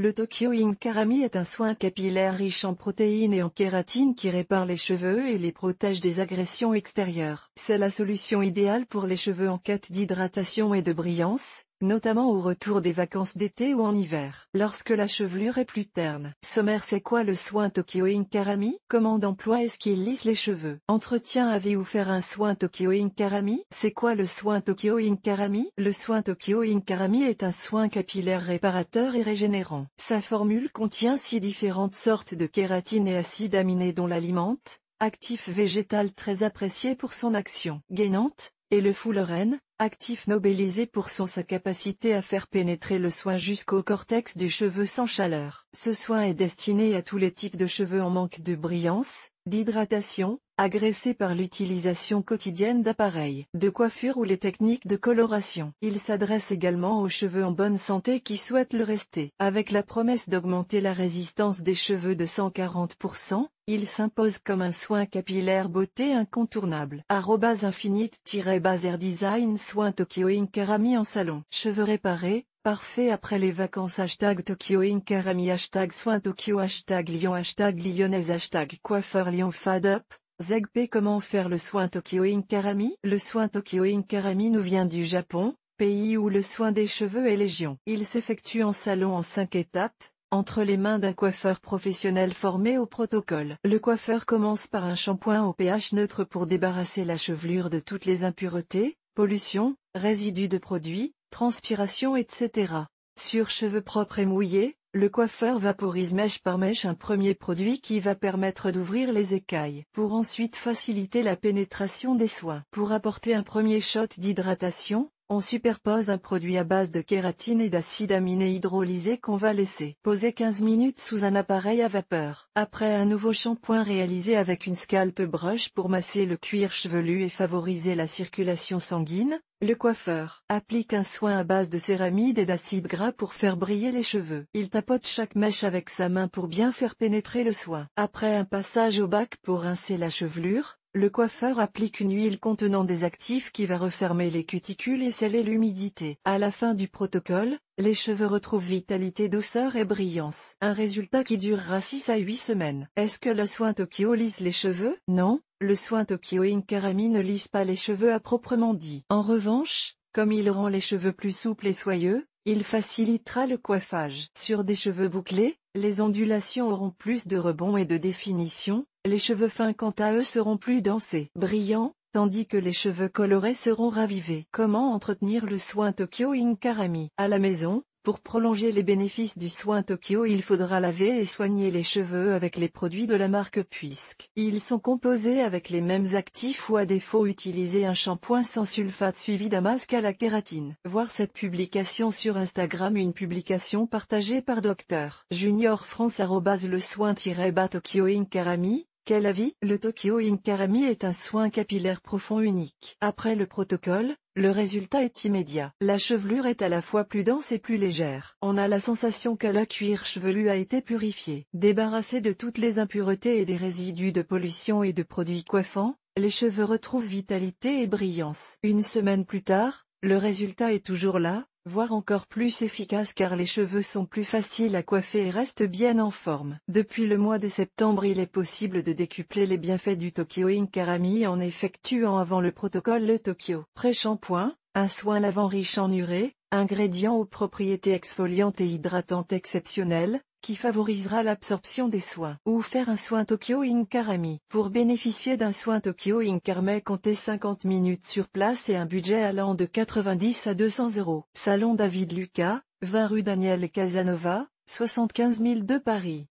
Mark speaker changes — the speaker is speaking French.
Speaker 1: Le Tokyo Inkarami est un soin capillaire riche en protéines et en kératine qui répare les cheveux et les protège des agressions extérieures. C'est la solution idéale pour les cheveux en quête d'hydratation et de brillance, notamment au retour des vacances d'été ou en hiver. Lorsque la chevelure est plus terne. Sommaire c'est quoi le soin Tokyo Inkarami Comment d'emploi est-ce qu'il lisse les cheveux Entretien à vie ou faire un soin Tokyo Inkarami C'est quoi le soin Tokyo Inkarami Le soin Tokyo Inkarami est un soin capillaire réparateur et régénérant. Sa formule contient six différentes sortes de kératine et acides aminés dont l'alimente, actif végétal très apprécié pour son action gainante, et le fullerène actif Nobilisé pour son sa capacité à faire pénétrer le soin jusqu'au cortex du cheveu sans chaleur. Ce soin est destiné à tous les types de cheveux en manque de brillance, d'hydratation, agressé par l'utilisation quotidienne d'appareils de coiffure ou les techniques de coloration. Il s'adresse également aux cheveux en bonne santé qui souhaitent le rester. Avec la promesse d'augmenter la résistance des cheveux de 140%, il s'impose comme un soin capillaire beauté incontournable. Arrobas infinite baser design soin Tokyo karami en salon. Cheveux réparés, Parfait après les vacances hashtag Tokyo Inkarami hashtag soin Tokyo hashtag Lyon hashtag Lyonnaise hashtag coiffeur Lyon fad up Zegp comment faire le soin Tokyo Inkarami Le soin Tokyo Inkarami nous vient du Japon, pays où le soin des cheveux est légion. Il s'effectue en salon en cinq étapes, entre les mains d'un coiffeur professionnel formé au protocole. Le coiffeur commence par un shampoing au pH neutre pour débarrasser la chevelure de toutes les impuretés, pollution, résidus de produits, transpiration etc. Sur cheveux propres et mouillés, le coiffeur vaporise mèche par mèche un premier produit qui va permettre d'ouvrir les écailles pour ensuite faciliter la pénétration des soins. Pour apporter un premier shot d'hydratation, on superpose un produit à base de kératine et d'acide aminé hydrolysé qu'on va laisser poser 15 minutes sous un appareil à vapeur. Après un nouveau shampoing réalisé avec une scalp brush pour masser le cuir chevelu et favoriser la circulation sanguine, le coiffeur applique un soin à base de céramide et d'acide gras pour faire briller les cheveux. Il tapote chaque mèche avec sa main pour bien faire pénétrer le soin. Après un passage au bac pour rincer la chevelure, le coiffeur applique une huile contenant des actifs qui va refermer les cuticules et sceller l'humidité. À la fin du protocole, les cheveux retrouvent vitalité, douceur et brillance. Un résultat qui durera 6 à 8 semaines. Est-ce que le soin Tokyo lisse les cheveux Non, le soin Tokyo Inkarami ne lisse pas les cheveux à proprement dit. En revanche, comme il rend les cheveux plus souples et soyeux, il facilitera le coiffage. Sur des cheveux bouclés, les ondulations auront plus de rebond et de définition, les cheveux fins quant à eux seront plus dansés, brillants, tandis que les cheveux colorés seront ravivés. Comment entretenir le soin Tokyo Inkarami À la maison, pour prolonger les bénéfices du soin Tokyo, il faudra laver et soigner les cheveux avec les produits de la marque puisque ils sont composés avec les mêmes actifs ou à défaut utiliser un shampoing sans sulfate suivi d'un masque à la kératine. Voir cette publication sur Instagram, une publication partagée par Dr. Junior France le soin-bas Tokyo Inkarami, quel avis Le Tokyo Inkarami est un soin capillaire profond unique. Après le protocole, le résultat est immédiat. La chevelure est à la fois plus dense et plus légère. On a la sensation que la cuir chevelu a été purifié. Débarrassé de toutes les impuretés et des résidus de pollution et de produits coiffants, les cheveux retrouvent vitalité et brillance. Une semaine plus tard, le résultat est toujours là, voire encore plus efficace car les cheveux sont plus faciles à coiffer et restent bien en forme. Depuis le mois de septembre il est possible de décupler les bienfaits du Tokyo Inkarami en effectuant avant le protocole le Tokyo. Pré-shampoing, un soin lavant riche en urée, ingrédients aux propriétés exfoliantes et hydratantes exceptionnelles, qui favorisera l'absorption des soins. Ou faire un soin Tokyo Inkarami. Pour bénéficier d'un soin Tokyo Inkarme, comptez 50 minutes sur place et un budget allant de 90 à 200 euros. Salon David Lucas, 20 rue Daniel Casanova, 75 002 Paris.